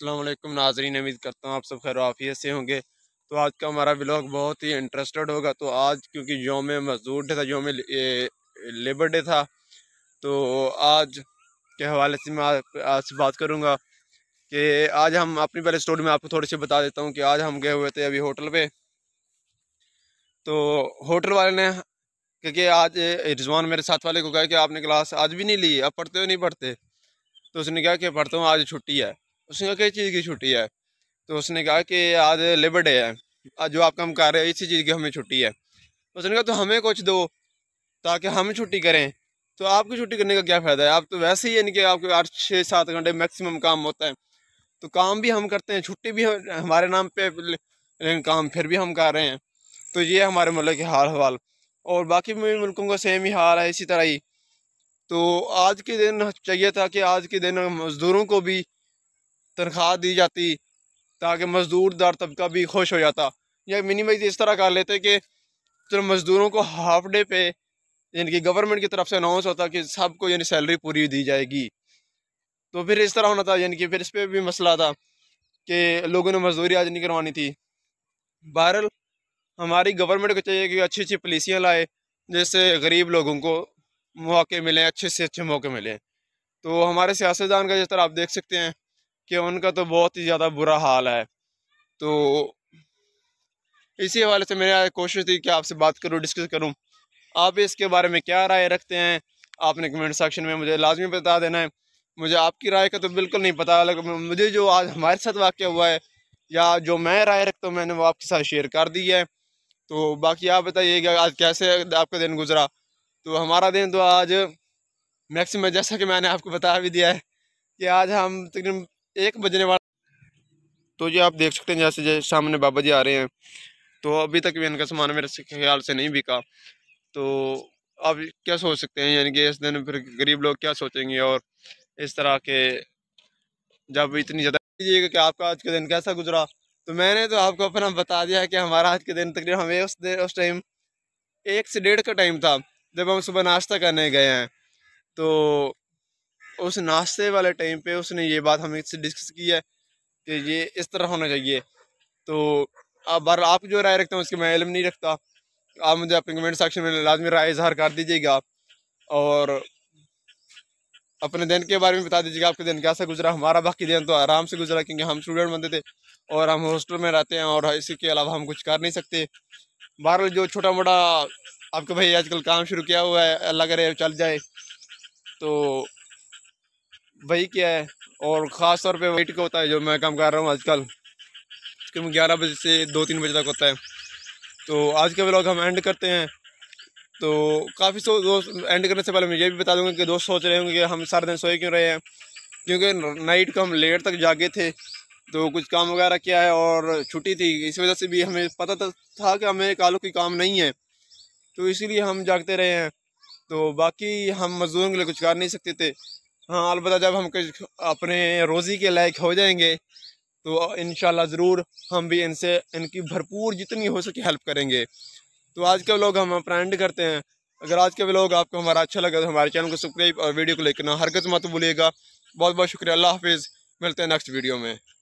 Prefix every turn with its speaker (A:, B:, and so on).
A: अल्लाम नाजरीन उम्मीद करता हूँ आप सब खैर आफियत से होंगे तो आज का हमारा ब्लॉग बहुत ही इंटरेस्टेड होगा तो आज क्योंकि योम मजदूर डे था योम लेबर डे था तो आज के हवाले से मैं आज से बात करूँगा कि आज हम अपनी पहले स्टोरी में आपको थोड़ी सी बता देता हूँ कि आज हम गए हुए थे अभी होटल पे तो होटल वाले ने क्योंकि आज रिजवान मेरे साथ वाले को कहा कि आपने क्लास आज भी नहीं ली अब पढ़ते हो नहीं पढ़ते तो उसने कहा कि पढ़ता हूँ आज छुट्टी है उसने कहा किस चीज़ की छुट्टी है तो उसने कहा कि आज लेबर डे है आज जो आप काम कर रहे हो इसी चीज़ की हमें छुट्टी है उसने कहा तो हमें कुछ दो ताकि हम छुट्टी करें तो आपकी छुट्टी करने का क्या फ़ायदा है आप तो वैसे ही यानी कि आपके आठ छः सात घंटे मैक्सिमम काम होता है तो काम भी हम करते हैं छुट्टी भी हमारे नाम पे लेकिन काम फिर भी हम कर रहे हैं तो ये हमारे मुल्क के हाल हवाल और बाकी भी मुल्कों का सेम ही हाल है इसी तरह ही तो आज के दिन चाहिए था कि आज के दिन मज़दूरों को भी तनख्वाह दी जाती ताकि मजदूर दार तबका भी खुश हो जाता या मिनिमाइज इस तरह कर लेते कि तो मज़दूरों को हाफ डे पे यानी कि गवर्नमेंट की तरफ से अनाउंस होता कि सबको यानी सैलरी पूरी दी जाएगी तो फिर इस तरह होना था यानी कि फिर इस पर भी मसला था कि लोगों ने मजदूरी आज नहीं करवानी थी बहरल हमारी गवर्नमेंट को चाहिए कि अच्छी अच्छी पॉलिसियाँ लाए जिससे गरीब लोगों को मौके मिलें अच्छे से अच्छे मौके मिलें तो हमारे सियासतदान का जिस तरह आप देख सकते हैं कि उनका तो बहुत ही ज़्यादा बुरा हाल है तो इसी हवाले से मेरी कोशिश थी कि आपसे बात करूँ डिस्कस करूँ आप इसके बारे में क्या राय रखते हैं आपने कमेंट सेक्शन में मुझे लाजमी बता देना है मुझे आपकी राय का तो बिल्कुल नहीं पता लेकिन मुझे जो आज हमारे साथ वाक़ हुआ है या जो मैं राय रखता हूँ मैंने वो आपके साथ शेयर कर दी है तो बाकी आप बताइए कि आज कैसे आपका दिन गुजरा तो हमारा दिन तो आज मैक्सिमम जैसा कि मैंने आपको बता भी दिया है कि आज हम तकरीबन एक बजने वाला तो ये आप देख सकते हैं जैसे जैसे सामने बाबा जी आ रहे हैं तो अभी तक भी इनका सामान मेरे ख्याल से नहीं बिका तो आप क्या सोच सकते हैं यानी कि इस दिन फिर गरीब लोग क्या सोचेंगे और इस तरह के जब इतनी ज़्यादा कीजिएगा कि आपका आज का दिन कैसा गुजरा तो मैंने तो आपको अपना बता दिया कि हमारा आज के दिन तकरीबन हमें उस दिन उस टाइम एक से डेढ़ का टाइम था जब हम सुबह नाश्ता करने गए हैं तो उस नाश्ते वाले टाइम पे उसने ये बात हमें इससे डिस्कस की है कि ये इस तरह होना चाहिए तो आप बार आप जो राय रखते हैं उसके मैं इलम नहीं रखता आप मुझे अपने कमेंट सेक्शन में लाजमी राय इजहार कर दीजिएगा और अपने दिन के बारे में बता दीजिएगा आपके दिन कैसा गुजरा हमारा बाकी दिन तो आराम से गुजरा क्योंकि हम स्टूडेंट बनते थे और हम हॉस्टल में रहते हैं और इसी के अलावा हम कुछ कर नहीं सकते बहर जो छोटा मोटा आपके भाई आजकल काम शुरू किया हुआ है अल्लाह करे चल जाए तो वही किया है और ख़ास तौर पे वेट का होता है जो मैं काम कर रहा हूँ आजकल तकरीबन ग्यारह बजे से दो तीन बजे तक होता है तो आज का ब्लॉग हम एंड करते हैं तो काफ़ी सो दोस्त एंड करने से पहले मैं ये भी बता दूँगा कि दोस्त सोच रहे होंगे कि हम सारे दिन सोए क्यों रहे हैं क्योंकि नाइट को हम लेट तक जागे थे तो कुछ काम वगैरह किया है और छुट्टी थी इस वजह से भी हमें पता था कि हमें कालों की काम नहीं है तो इसीलिए हम जागते रहे हैं तो बाकी हम मज़दूरों के लिए कुछ कर नहीं सकते थे हाँ अलबत् जब हम अपने रोज़ी के लायक हो जाएंगे तो इन ज़रूर हम भी इनसे इनकी भरपूर जितनी हो सके हेल्प करेंगे तो आज के लोग हम अपना करते हैं अगर आज के लोग आपको हमारा अच्छा लगा तो हमारे चैनल को सब्सक्राइब और वीडियो को लेकर ना हरकत मत भूलिएगा बहुत बहुत शुक्रिया अल्लाह हाफिज़ मिलते हैं नेक्स्ट वीडियो में